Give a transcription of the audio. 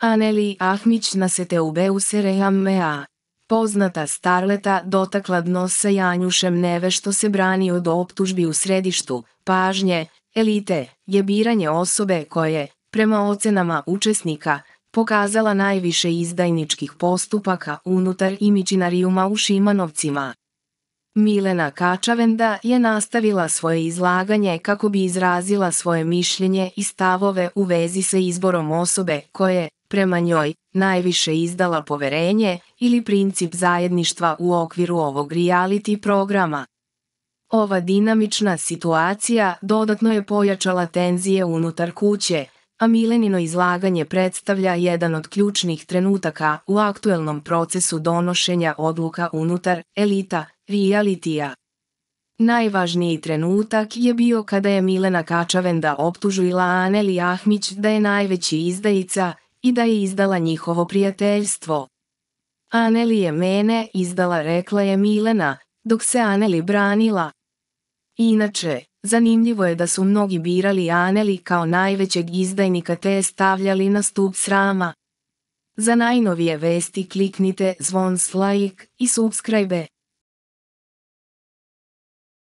Aneli Ahmić na CTUB-u mea. Poznata starleta dotakla dno sa Janjušem Neve što se brani od optužbi u središtu, pažnje, elite, je biranje osobe koje, prema ocenama učesnika, pokazala najviše izdajničkih postupaka unutar imičinarijuma u Šimanovcima. Milena Kačavenda je nastavila svoje izlaganje kako bi izrazila svoje mišljenje i stavove u vezi sa izborom osobe koje, prema njoj, najviše izdala poverenje ili princip zajedništva u okviru ovog reality programa. Ova dinamična situacija dodatno je pojačala tenzije unutar kuće, a Milenino izlaganje predstavlja jedan od ključnih trenutaka u aktuelnom procesu donošenja odluka unutar elita, realitija. Najvažniji trenutak je bio kada je Milena Kačavenda optužila Aneli Ahmić da je najveći izdajica, i da je izdala njihovo prijateljstvo. Aneli je mene izdala rekla je Milena, dok se Aneli branila. Inače, zanimljivo je da su mnogi birali Aneli kao najvećeg izdajnika te stavljali na stup srama. Za najnovije vesti kliknite zvon s like i subscribe.